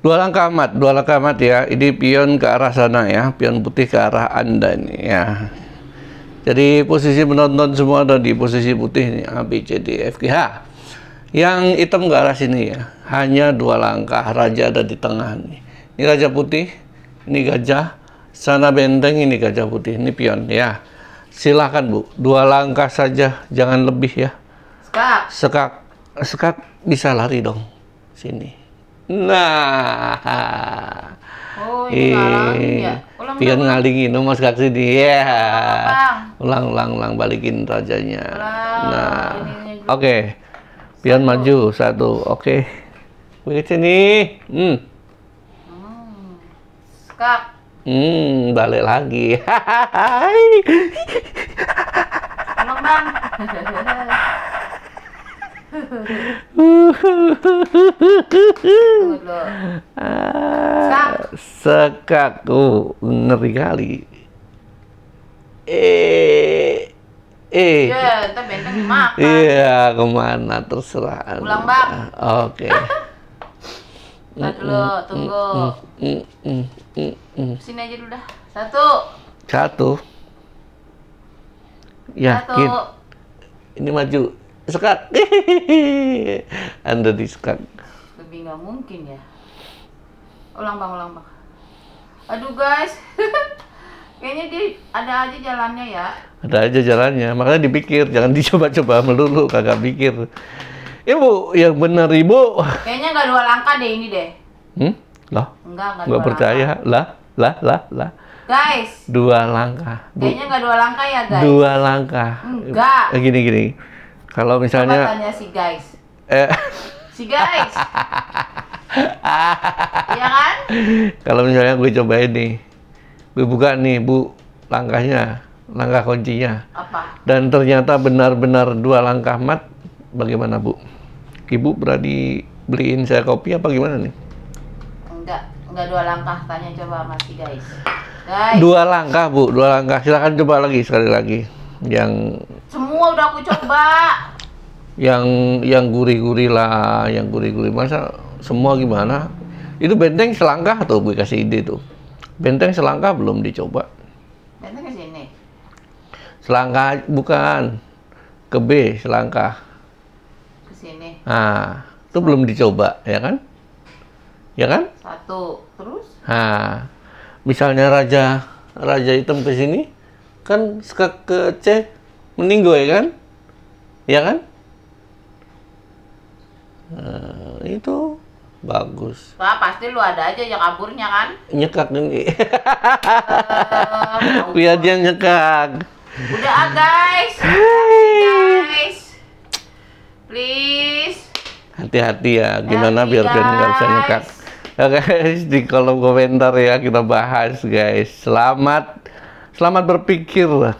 Dua langkah amat, dua langkah amat ya. Ini pion ke arah sana ya, pion putih ke arah Anda ini ya. Jadi posisi menonton semua ada di posisi putih ini, A, B, C, D, F, G, H. Yang hitam ke arah sini ya, hanya dua langkah, raja ada di tengah nih. Ini raja putih, ini gajah, sana benteng, ini gajah putih, ini pion ya. Silahkan Bu, dua langkah saja, jangan lebih ya. Sekak. Sekak, sekak bisa lari dong, sini. Nah. Oh, ini ngalangin ya. Ulang ngalingin, nomor sini. Ya. Yeah. Ulang, ulang, ulang. Balikin rajanya. Ulang. Nah. Oke. Okay. Biar maju. Satu. Oke. Okay. Balik sini. Hmm. hmm. Skak. Hmm, balik lagi. Hai. Bang. Sekak. Oh, ngeri kali. Eh. Eh. Iya, iya kemana terserah. Pulang, Bang. Oke. Okay. dulu, tunggu. Sini aja dulu dah. Satu. Satu. Yakin. Satu. Ini maju. Skak. Anda di skak. Lebih nggak mungkin ya. Ulang bang, ulang bang. Aduh guys. Kayaknya dia ada aja jalannya ya. Ada aja jalannya. Makanya dipikir, jangan dicoba-coba melulu, kagak pikir. Ibu, yang benar ibu. Kayaknya nggak dua langkah deh ini deh. Hmm? Lah? nggak nggak percaya. Lah, lah, lah, lah. Guys. Dua langkah. Kayaknya nggak dua langkah ya, guys. Dua langkah. Enggak. Eh, gini, gini. Kalau misalnya Coba tanya si guys. Eh. Si guys. Iya kan? Kalau misalnya gue coba ini, Gue buka nih, Bu, langkahnya, langkah kuncinya. Apa? Dan ternyata benar-benar dua langkah mat, bagaimana, Bu? Ibu berani beliin saya kopi apa gimana nih? Enggak, enggak dua langkah tanya coba sama si guys. Guys. Dua langkah, Bu. Dua langkah. Silakan coba lagi sekali lagi. Yang udah aku coba. Yang yang gurih-gurih lah, yang gurih-gurih masa semua gimana? Itu benteng selangkah tuh gue kasih ide tuh. Benteng selangkah belum dicoba. Benteng ke sini. Selangkah bukan ke B selangkah. Ke sini. Nah, itu belum dicoba ya kan? Ya kan? Satu, terus? Nah, misalnya raja raja hitam ke sini kan ke, ke C mending gue kan ya kan nah, itu bagus Wah, pasti lu ada aja yang kaburnya kan nyekak nih eh, uh, biar dia nyekak udah ah guys guys please hati-hati ya gimana biar dia nggak bisa nyekak ya guys di kolom komentar ya kita bahas guys selamat selamat berpikir